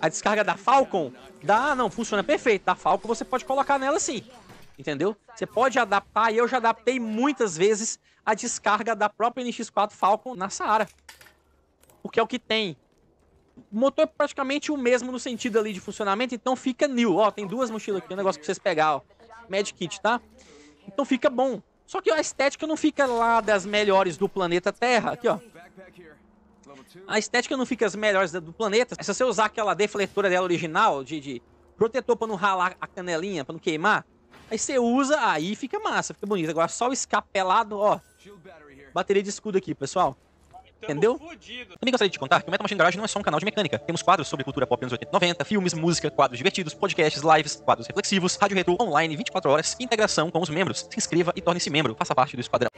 a descarga da Falcon, dá, não, funciona perfeito. Da Falcon você pode colocar nela sim, entendeu? Você pode adaptar, e eu já adaptei muitas vezes a descarga da própria NX4 Falcon na Saara. Porque é o que tem. O motor é praticamente o mesmo no sentido ali de funcionamento, então fica new. Ó, tem duas mochilas aqui, um negócio pra vocês pegar, ó. Magic Kit, tá? Então fica bom. Só que a estética não fica lá das melhores do planeta Terra. Aqui, ó a estética não fica as melhores do planeta. Se você usar aquela defletora dela original, de, de protetor pra não ralar a canelinha, pra não queimar, aí você usa, aí fica massa, fica bonito. Agora só o escapelado, ó. Bateria de escudo aqui, pessoal. Entendeu? Também gostaria de te contar que o Meta Machine Garage não é só um canal de mecânica. Temos quadros sobre cultura pop anos 80 90, filmes, música, quadros divertidos, podcasts, lives, quadros reflexivos, rádio retrô online 24 horas, integração com os membros. Se inscreva e torne-se membro. Faça parte do Esquadrão.